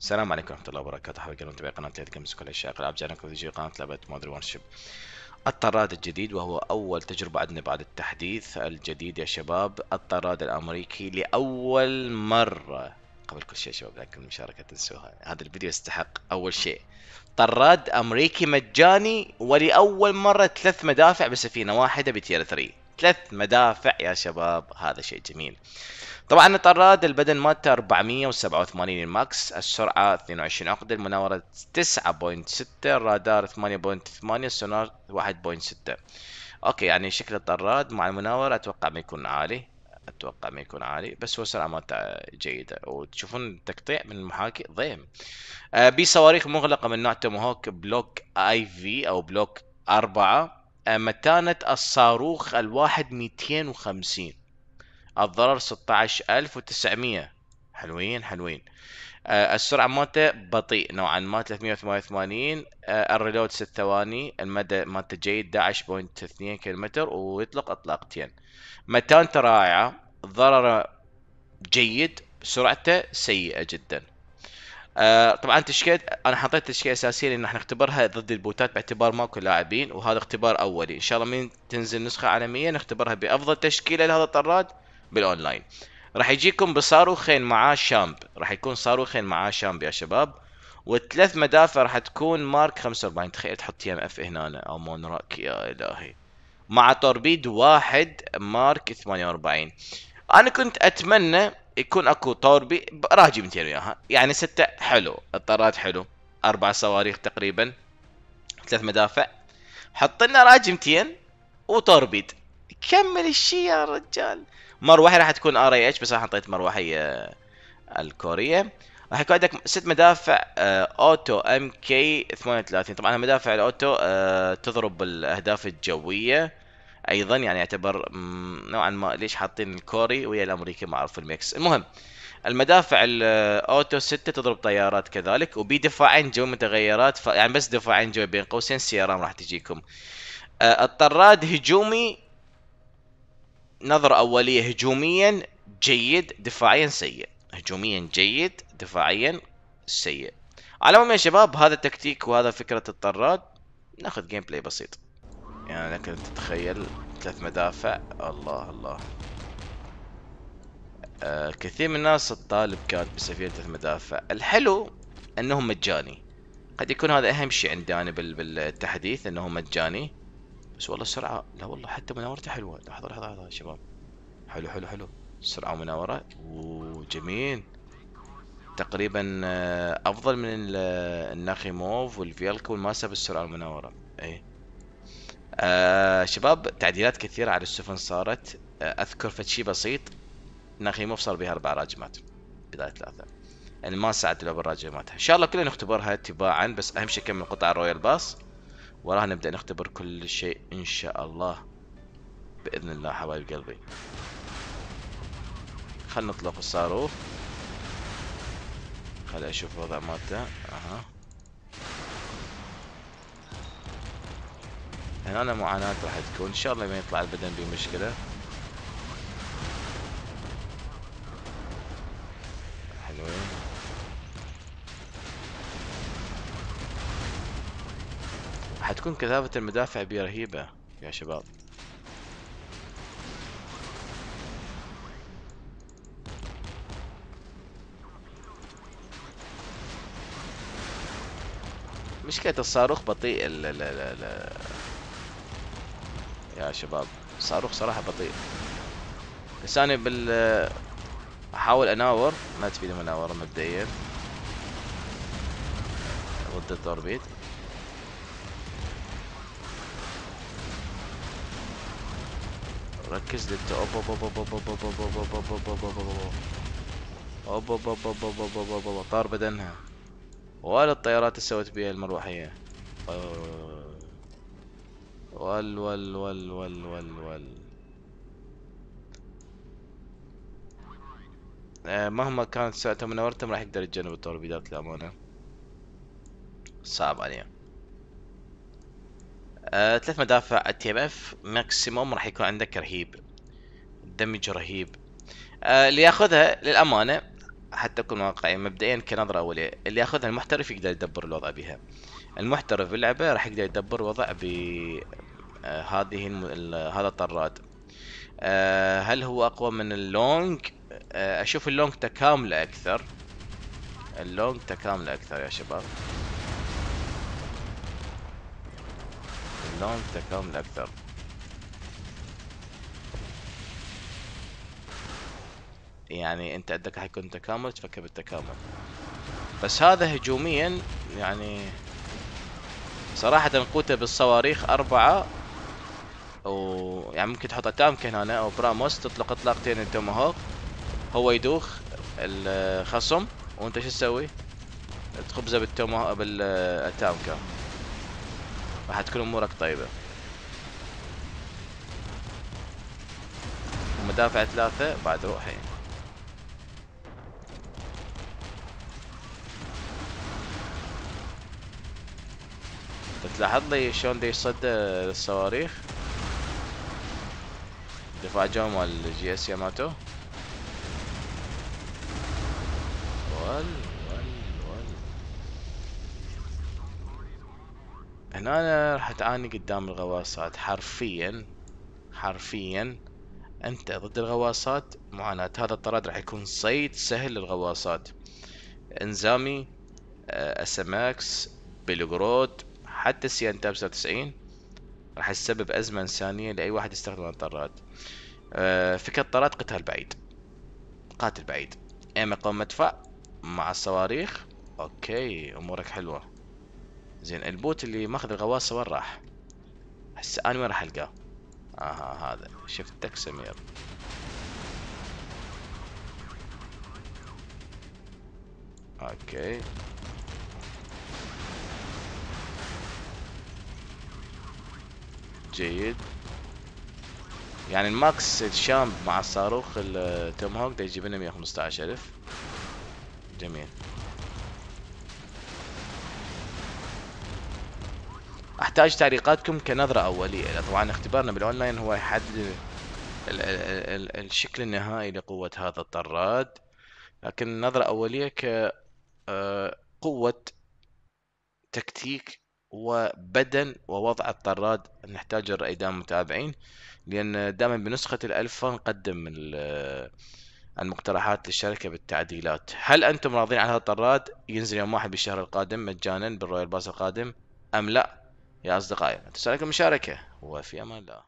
السلام عليكم ورحمة الله وبركاته حبايبي متابعي قناة ليت جيمز كل أشياء ألعاب جانك ريفيو قناة لعبة مودر وانشيب الطراد الجديد وهو أول تجربة عندنا بعد التحديث الجديد يا شباب الطراد الأمريكي لأول مرة قبل كل شيء شباب لكن المشاركة تنسوها هذا الفيديو يستحق أول شيء طراد أمريكي مجاني ولأول مرة ثلاث مدافع بسفينة واحدة بتير 3 ثلاث مدافع يا شباب هذا شيء جميل طبعا الطراد البدن مالته 487 الماكس السرعة 22 عقدة المناورة 9.6 الرادار 8.8 السونار 1.6 اوكي يعني شكل الطراد مع المناورة اتوقع ما يكون عالي اتوقع ما يكون عالي بس هو سرعه مالته جيده وتشوفون التقطيع من المحاكي ضيم آه، بي صواريخ مغلقه من نوع توموهوك بلوك اي في او بلوك أربعة متانة الصاروخ الواحد 250 الضرر 16900 حلوين حلوين آه، السرعة مالته بطيء نوعا ما 388 آه، الريلود 6 ثواني المدى مالته جيد 11.2 كيلومتر ويطلق اطلاقتين متانته رائعة ضرره جيد سرعته سيئة جدا آه طبعا تشكيله انا حطيت تشكيله اساسيه لان راح نختبرها ضد البوتات باعتبار ماكو لاعبين وهذا اختبار اولي ان شاء الله من تنزل نسخه عالميه نختبرها بافضل تشكيله لهذا الطراد بالاونلاين راح يجيكم بصاروخين معاه شامب راح يكون صاروخين معاه شامب يا شباب وثلاث مدافع راح تكون مارك 45 تخيل تحط تي ام اف هنا او مونراك يا الهي مع توربيد واحد مارك 48 انا كنت اتمنى يكون اكو طوربي راجي جبت وياها يعني ستة حلو الطارات حلو اربع صواريخ تقريبا ثلاث مدافع حط لنا راجمتين وطوربيد كمل الشي يا رجال مروحي راح تكون ار اي اتش بس راح حطيت مروحي آه، الكوريه راح يكون عندك ست مدافع آه، اوتو ام كي 38 طبعا المدافع الاوتو آه، تضرب الاهداف الجويه ايضا يعني يعتبر نوعا ما ليش حاطين الكوري ويا الامريكي معروف في الميكس المهم المدافع الاوتو 6 تضرب طيارات كذلك وبي دفاعين جو متغيرات ف... يعني بس دفاعين جو بين قوسين سيارام راح تجيكم آه، الطراد هجومي نظرة أولية هجوميا جيد دفاعيا سيء هجوميا جيد دفاعيا سيء على العموم يا شباب هذا التكتيك وهذا فكرة الطراد ناخذ جيم بلاي بسيط يعني لكن تتخيل ثلاث مدافع الله الله آه كثير من الناس تطالب كانت بسفينة ثلاث مدافع الحلو انهم مجاني قد يكون هذا اهم شيء عندي انا بالتحديث انه مجاني بس والله السرعة لا والله حتى مناورته حلوة لحظة لحظة لحظة شباب حلو حلو حلو سرعة ومناورة وجميل جميل تقريبا آه، افضل من الناخيموف والفيالكو والماسا بالسرعة والمناورة اي آه، شباب تعديلات كثيرة على السفن صارت آه أذكر فتشي بسيط ناخي مفصل بها أربع راجمات بداية ثلاثة يعني ما له بالراجمات إن شاء الله كلنا نختبرها تباعا بس أهم شيء من قطع الرويال باص وراها نبدأ نختبر كل شيء إن شاء الله بإذن الله حبايب قلبي خلنا نطلق الصاروخ خلي أشوف الوضع مالته أها هنا معاناة راح تكون ان شاء الله ما يطلع البدن بمشكلة حلوين حتكون كثافة المدافع بي رهيبة يا شباب مشكلة الصاروخ بطيء ال ال ال يا شباب صاروخ صراحة بطيء بس انا بال احاول اناور ما تفيد المناورة مبدئيا ضد التوربيت ركز للت اوب اوب اوب اوب اوب اوب اوب اوب اوب اوب اوب اوب اوب اوب اوب اوب طار بدنها ولا الطيارات اللي سوت بيها المروحية وال وال وال وال وال وال آه مهما كانت سعته منورته ما راح يقدر يتجنب التوربيدات للأمانة صعب عليه آه، ثلاث مدافع تي ام اف ماكسيموم راح يكون عندك رهيب دمج رهيب آه، اللي ياخذها للامانه حتى اكون واقعي مبدئيا كنظره اوليه اللي ياخذها المحترف يقدر يدبر الوضع بها المحترف باللعبة راح يقدر يدبر وضع ب آه، هذه الم... هذا الطراد آه، هل هو اقوى من اللونج آه، اشوف اللونج تكامله اكثر اللونج تكامله اكثر يا شباب اللونج تكامله اكثر يعني انت عندك راح يكون تكامل تفكر بالتكامل بس هذا هجوميا يعني صراحة قوته بالصواريخ أربعة و يعني ممكن تحط اتامك هنا أو براموس تطلق اطلاقتين التوماهوك هو يدوخ الخصم وانت شو تسوي؟ تخبزه بالتوماهوك بالاتامكا راح تكون امورك طيبة ومدافع ثلاثة بعد روحي لاحظ لي شلون دي الصواريخ دفاع جو مال جي اس ياماتو وال وال وال هنا أنا راح تعاني قدام الغواصات حرفيا حرفيا انت ضد الغواصات معاناة هذا الطراد راح يكون صيد سهل للغواصات انزامي اس آه، ام اكس بلغرود حتى السي ان تاب 99 راح تسبب أزمة إنسانية لأي واحد يستخدم الطارات آه، فكرة الطراد قتال بعيد قاتل بعيد اما قوم مدفع مع الصواريخ اوكي امورك حلوة زين البوت اللي ماخذ الغواصة وين راح هسه انا وين راح القاه اها هذا شفتك سمير اوكي جيد يعني الماكس الشامب مع الصاروخ التوم هوك ده يجيب لنا 115000 جميل احتاج تعليقاتكم كنظرة اولية طبعا اختبارنا بالاونلاين هو يحدد ال ال ال الشكل النهائي لقوة هذا الطراد لكن نظرة اولية ك آه، قوة تكتيك وبدن ووضع الطراد نحتاج الرأي دائما متابعين لأن دائما بنسخة الألفة نقدم المقترحات للشركة بالتعديلات هل أنتم راضين عن هذا الطراد ينزل يوم واحد بالشهر القادم مجانا بالرويال باس القادم أم لا يا أصدقائي تسألك المشاركة وفي أمان الله